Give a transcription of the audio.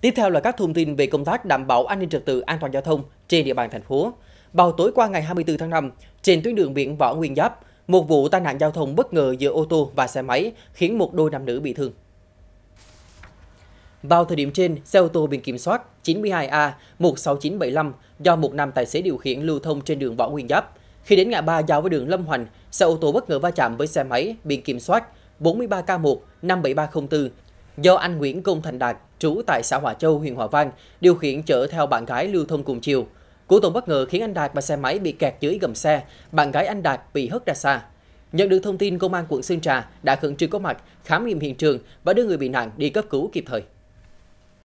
Tiếp theo là các thông tin về công tác đảm bảo an ninh trật tự an toàn giao thông trên địa bàn thành phố. Vào tối qua ngày 24 tháng 5, trên tuyến đường biển Võ Nguyên Giáp, một vụ tai nạn giao thông bất ngờ giữa ô tô và xe máy khiến một đôi nam nữ bị thương. Vào thời điểm trên, xe ô tô biển kiểm soát 92A16975 do một nam tài xế điều khiển lưu thông trên đường Võ Nguyên Giáp. Khi đến ngã ba giao với đường Lâm Hoành, xe ô tô bất ngờ va chạm với xe máy biển kiểm soát 43K1 57304 do anh Nguyễn Công Thành Đạt, trú tại xã Hòa Châu, huyện Hòa Vang, điều khiển chở theo bạn gái lưu thông cùng chiều. Cú tông bất ngờ khiến anh Đạt và xe máy bị kẹt dưới gầm xe, bạn gái anh Đạt bị hất ra xa. Nhận được thông tin, công an quận Sơn Trà đã khẩn trương có mặt, khám nghiệm hiện trường và đưa người bị nạn đi cấp cứu kịp thời.